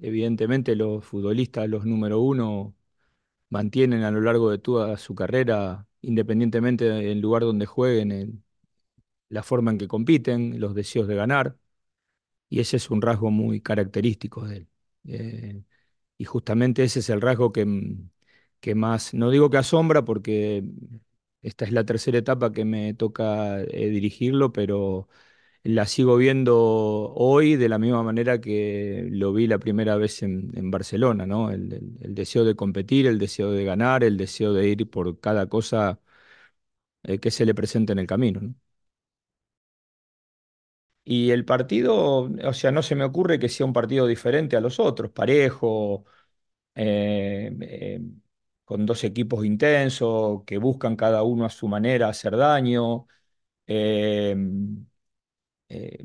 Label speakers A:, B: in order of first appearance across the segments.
A: Evidentemente los futbolistas, los número uno, mantienen a lo largo de toda su carrera, independientemente del lugar donde jueguen, la forma en que compiten, los deseos de ganar, y ese es un rasgo muy característico de él. Eh, y justamente ese es el rasgo que, que más, no digo que asombra, porque esta es la tercera etapa que me toca eh, dirigirlo, pero la sigo viendo hoy de la misma manera que lo vi la primera vez en, Barcelona, ¿no? El, deseo de competir, el deseo de ganar, el deseo de ir por cada cosa eh, que se le presente en el camino, ¿no? Y el partido, o sea, no se me ocurre que sea un partido diferente a los otros, parejo, eh, eh, con dos equipos intensos, que buscan cada uno a su manera hacer daño. Eh,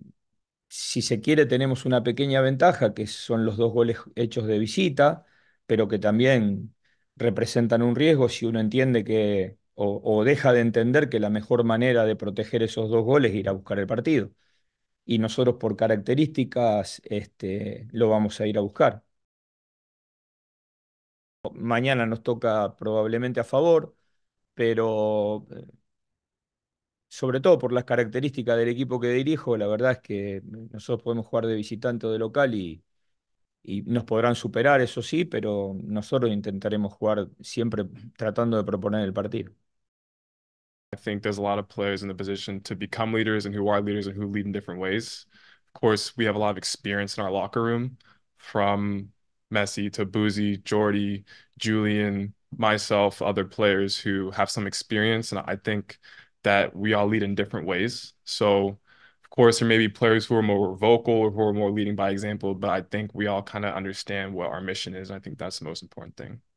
A: si se quiere, tenemos una pequeña ventaja, que son los dos goles hechos de visita, pero que también representan un riesgo si uno entiende que o, deja de entender que la mejor manera de proteger esos dos goles es ir a buscar el partido. Y nosotros por características este, lo vamos a ir a buscar. Mañana nos toca probablemente a favor, pero eh, sobre todo por las características del equipo que dirijo, la verdad es que nosotros podemos jugar de visitante o de local y, y nos podrán superar, eso sí, pero nosotros intentaremos jugar siempre tratando de proponer el partido. I think there's a lot of players in the
B: position to become leaders and who are leaders and who lead in different ways. Of course, we have a lot of experience in our locker room from Messi to Boozy, Jordi Julian, myself, other players who have some experience. And I think that we all lead in different ways. So, of course, there may be players who are more vocal or who are more leading by example, but I think we all kind of understand what our mission is. I think that's the most important thing.